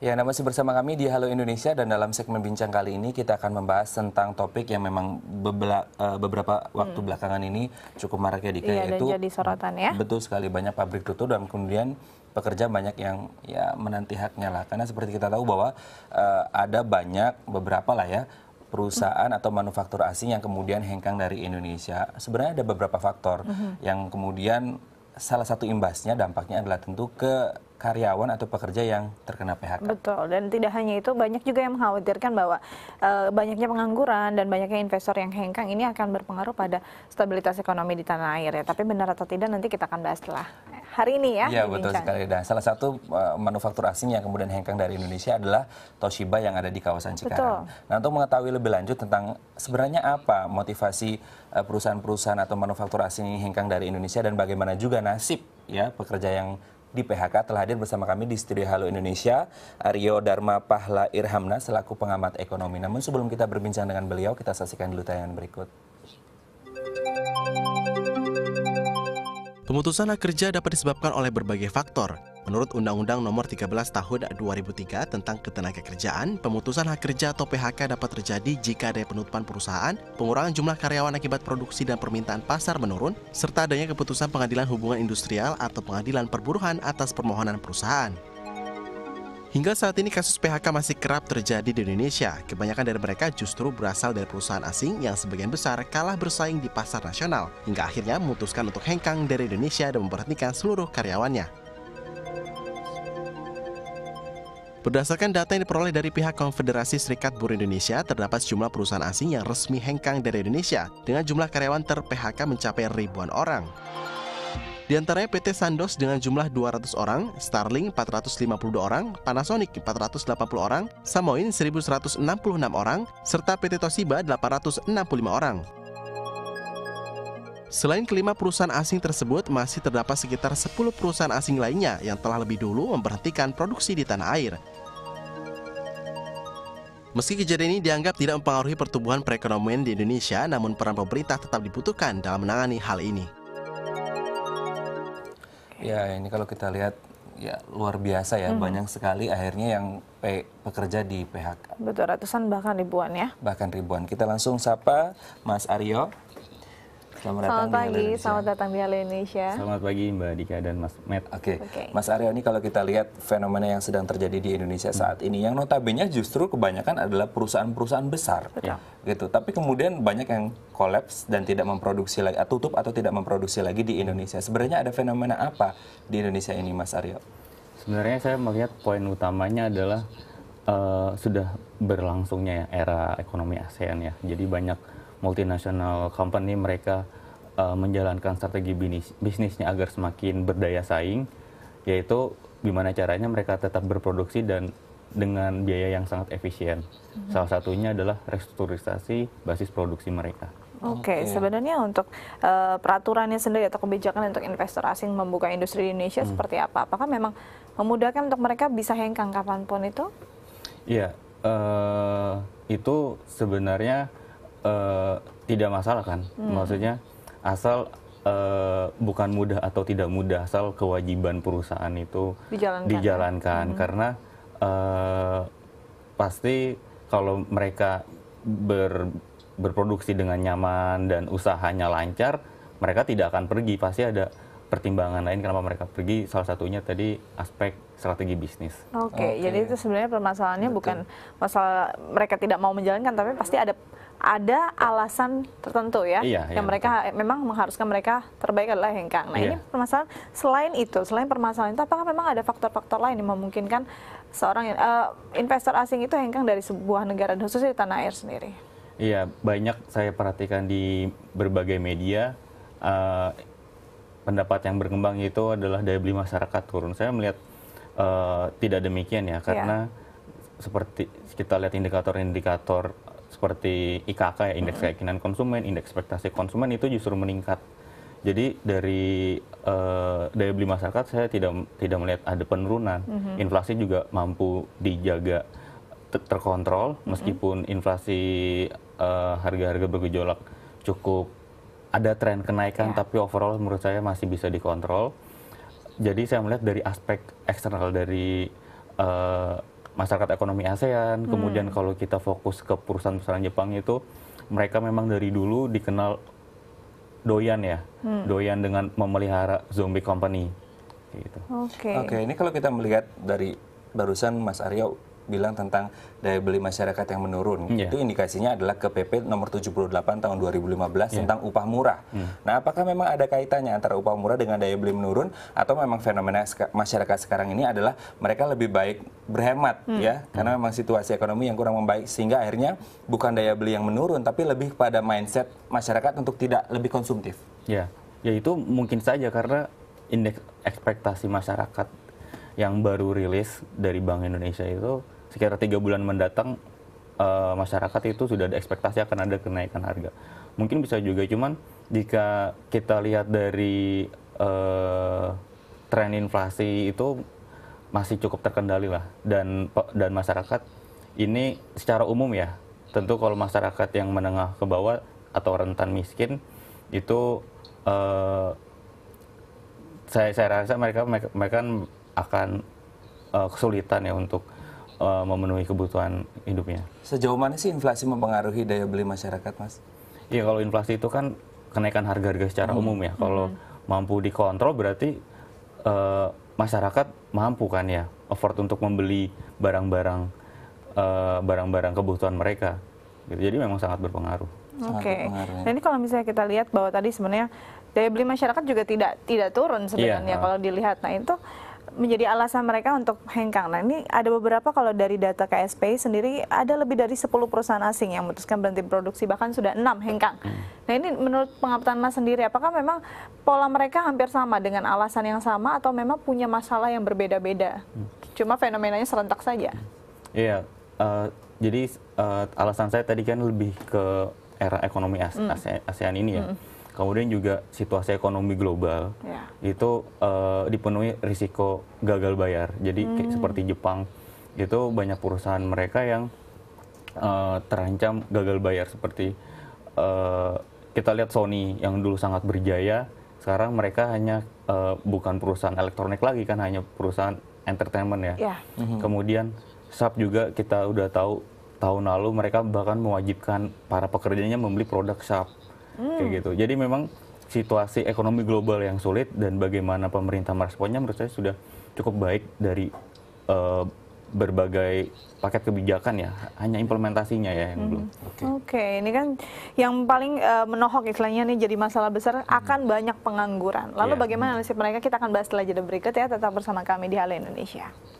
Ya, nama masih bersama kami di Halo Indonesia dan dalam segmen bincang kali ini kita akan membahas tentang topik yang memang bebla, uh, eh, beberapa waktu hmm. belakangan ini cukup marak ya Dika iya, yaitu jadi sorotan ya. Betul sekali banyak pabrik tutup dan kemudian pekerja banyak yang ya menanti haknya lah karena seperti kita tahu bahwa uh, ada banyak beberapa lah ya perusahaan atau manufaktur asing yang kemudian hengkang dari Indonesia. Sebenarnya ada beberapa faktor mm -hmm. yang kemudian salah satu imbasnya dampaknya adalah tentu ke karyawan atau pekerja yang terkena PHK. Betul, dan tidak hanya itu, banyak juga yang mengkhawatirkan bahwa e, banyaknya pengangguran dan banyaknya investor yang hengkang ini akan berpengaruh pada stabilitas ekonomi di tanah air ya. Tapi benar atau tidak nanti kita akan bahas setelah hari ini ya. Iya betul sekali. Dan salah satu uh, manufaktur asing yang kemudian hengkang dari Indonesia adalah Toshiba yang ada di kawasan Cikarang. Betul. Nah untuk mengetahui lebih lanjut tentang sebenarnya apa motivasi eh, perusahaan-perusahaan atau manufaktur asing yang hengkang dari Indonesia dan bagaimana juga nasib ya pekerja yang di PHK telah hadir bersama kami di studio Halo Indonesia Aryo Dharma Pahla Irhamna selaku pengamat ekonomi. Namun sebelum kita berbincang dengan beliau, kita saksikan dulu tayangan berikut. Pemutusan hak kerja dapat disebabkan oleh berbagai faktor. Menurut Undang-Undang Nomor 13 Tahun 2003 tentang Ketenagakerjaan, pemutusan hak kerja atau PHK dapat terjadi jika ada penutupan perusahaan, pengurangan jumlah karyawan akibat produksi dan permintaan pasar menurun, serta adanya keputusan Pengadilan Hubungan Industrial atau Pengadilan Perburuhan atas permohonan perusahaan. Hingga saat ini kasus PHK masih kerap terjadi di Indonesia. Kebanyakan dari mereka justru berasal dari perusahaan asing yang sebagian besar kalah bersaing di pasar nasional hingga akhirnya memutuskan untuk hengkang dari Indonesia dan memperhatikan seluruh karyawannya. Berdasarkan data yang diperoleh dari pihak Konfederasi Serikat Buruh Indonesia, terdapat sejumlah perusahaan asing yang resmi hengkang dari Indonesia dengan jumlah karyawan ter-PHK mencapai ribuan orang. Di antaranya PT Sandos dengan jumlah 200 orang, Starling 452 orang, Panasonic 480 orang, Samoin 1166 orang, serta PT Toshiba 865 orang. Selain kelima perusahaan asing tersebut, masih terdapat sekitar 10 perusahaan asing lainnya yang telah lebih dulu memberhentikan produksi di tanah air. Meski kejadian ini dianggap tidak mempengaruhi pertumbuhan perekonomian di Indonesia, namun peran pemerintah tetap dibutuhkan dalam menangani hal ini ya ini kalau kita lihat ya luar biasa ya mhm. banyak sekali akhirnya yang pe pekerja di PHK. Betul ratusan bahkan ribuan ya. Bahkan ribuan. Kita langsung sapa Mas Aryo. Selamat, datang pagi, di selamat datang di Halo Indonesia. Selamat pagi Mbak Dika dan Mas Matt. Oke, okay. okay. Mas Aryo ini kalau kita lihat fenomena yang sedang terjadi di Indonesia saat ini, yang notabene justru kebanyakan adalah perusahaan-perusahaan besar, Betul. Ya, gitu. Tapi kemudian banyak yang kolaps dan tidak memproduksi lagi, tutup atau tidak memproduksi lagi di Indonesia. Sebenarnya ada fenomena apa di Indonesia ini, Mas Aryo? Sebenarnya saya melihat poin utamanya adalah uh, sudah berlangsungnya ya era ekonomi ASEAN ya. Jadi banyak Multinasional company mereka uh, menjalankan strategi bisnis, bisnisnya agar semakin berdaya saing, yaitu gimana caranya mereka tetap berproduksi dan dengan biaya yang sangat efisien. Mm-hmm. Salah satunya adalah restrukturisasi basis produksi mereka. Oke, okay, okay. sebenarnya untuk uh, peraturannya sendiri atau kebijakan untuk investor asing membuka industri di Indonesia mm. seperti apa? Apakah memang memudahkan untuk mereka bisa hengkang kapanpun itu? Iya, uh, itu sebenarnya Eh, tidak masalah kan hmm. maksudnya asal uh, bukan mudah atau tidak mudah asal kewajiban perusahaan itu dijalankan, dijalankan. Hmm. karena uh, pasti kalau mereka ber, berproduksi dengan nyaman dan usahanya lancar mereka tidak akan pergi pasti ada pertimbangan lain kenapa mereka pergi salah satunya tadi aspek strategi bisnis. Oke, okay, okay. jadi itu sebenarnya permasalahannya Betul. bukan masalah mereka tidak mau menjalankan tapi pasti ada ada alasan tertentu ya iya, yang iya, mereka betul. memang mengharuskan mereka terbaik adalah hengkang. Nah iya. ini permasalahan selain itu, selain permasalahan itu apakah memang ada faktor-faktor lain yang memungkinkan seorang uh, investor asing itu hengkang dari sebuah negara khususnya di tanah air sendiri? Iya banyak saya perhatikan di berbagai media uh, pendapat yang berkembang itu adalah daya beli masyarakat turun. Saya melihat uh, tidak demikian ya iya. karena iya. seperti kita lihat indikator-indikator seperti IKK ya indeks mm-hmm. keyakinan konsumen, indeks ekspektasi konsumen itu justru meningkat. Jadi dari uh, daya beli masyarakat saya tidak tidak melihat ada penurunan. Mm -hmm. Inflasi juga mampu dijaga ter terkontrol mm-hmm. meskipun mm -hmm. inflasi eh, harga-harga uh, bergejolak cukup ada tren kenaikan yeah. tapi overall menurut saya masih bisa dikontrol. Jadi saya melihat dari aspek eksternal dari uh, masyarakat ekonomi ASEAN. Hmm. Kemudian kalau kita fokus ke perusahaan-perusahaan Jepang itu mereka memang dari dulu dikenal doyan ya, hmm. doyan dengan memelihara zombie company. Gitu. Oke. Okay. Oke, okay, ini kalau kita melihat dari barusan Mas Aryo bilang tentang daya beli masyarakat yang menurun. Yeah. Itu indikasinya adalah ke PP nomor 78 tahun 2015 yeah. tentang upah murah. Mm. Nah, apakah memang ada kaitannya antara upah murah dengan daya beli menurun atau memang fenomena masyarakat sekarang ini adalah mereka lebih baik berhemat mm. ya karena memang situasi ekonomi yang kurang membaik sehingga akhirnya bukan daya beli yang menurun tapi lebih pada mindset masyarakat untuk tidak lebih konsumtif. Ya, ya itu mungkin saja karena indeks ekspektasi masyarakat yang baru rilis dari Bank Indonesia itu sekitar tiga bulan mendatang uh, masyarakat itu sudah ada ekspektasi akan ada kenaikan harga. Mungkin bisa juga cuman jika kita lihat dari uh, tren inflasi itu masih cukup terkendali lah dan dan masyarakat ini secara umum ya tentu kalau masyarakat yang menengah ke bawah atau rentan miskin itu uh, saya saya rasa mereka mereka, akan uh, kesulitan ya untuk uh, memenuhi kebutuhan hidupnya. Sejauh mana sih inflasi mempengaruhi daya beli masyarakat, Mas? Iya, kalau inflasi itu kan kenaikan harga-harga secara hmm. umum ya. Kalau hmm. mampu dikontrol berarti uh, masyarakat mampu kan ya effort untuk membeli barang-barang barang eh, barang-barang kebutuhan mereka. Gitu. Jadi memang sangat berpengaruh. Oke. Okay. Ya. Nah, ini kalau misalnya kita lihat bahwa tadi sebenarnya daya beli masyarakat juga tidak tidak turun iya. sebenarnya yeah. kalau dilihat. Nah, itu menjadi alasan mereka untuk hengkang. Nah ini ada beberapa kalau dari data KSP sendiri ada lebih dari 10 perusahaan asing yang memutuskan berhenti produksi bahkan sudah enam hengkang. Nah ini menurut pengamatan Mas sendiri apakah memang pola mereka hampir sama dengan alasan yang sama atau memang punya masalah yang berbeda-beda? Cuma fenomenanya serentak saja. Iya. Uh, jadi uh, alasan saya tadi kan lebih ke era ekonomi AS mm. ASEAN ini ya. Mm kemudian juga situasi ekonomi global yeah. itu uh, dipenuhi risiko gagal bayar. Jadi hmm. seperti Jepang itu banyak perusahaan mereka yang uh, terancam gagal bayar seperti uh, kita lihat Sony yang dulu sangat berjaya, sekarang mereka hanya uh, bukan perusahaan elektronik lagi kan hanya perusahaan entertainment ya. Yeah. Mm-hmm. Kemudian SAP juga kita udah tahu tahun lalu mereka bahkan mewajibkan para pekerjanya membeli produk SAP hmm. kayak gitu. Jadi memang situasi ekonomi global yang sulit dan bagaimana pemerintah meresponnya menurut saya sudah cukup baik dari uh, berbagai paket kebijakan ya, hanya implementasinya ya yang hmm. belum. Oke, okay. okay, ini kan yang paling uh, menohok istilahnya nih jadi masalah besar hmm. akan banyak pengangguran. Lalu yeah. bagaimana nasib mereka kita akan bahas setelah jeda berikut ya, tetap bersama kami di Halo Indonesia.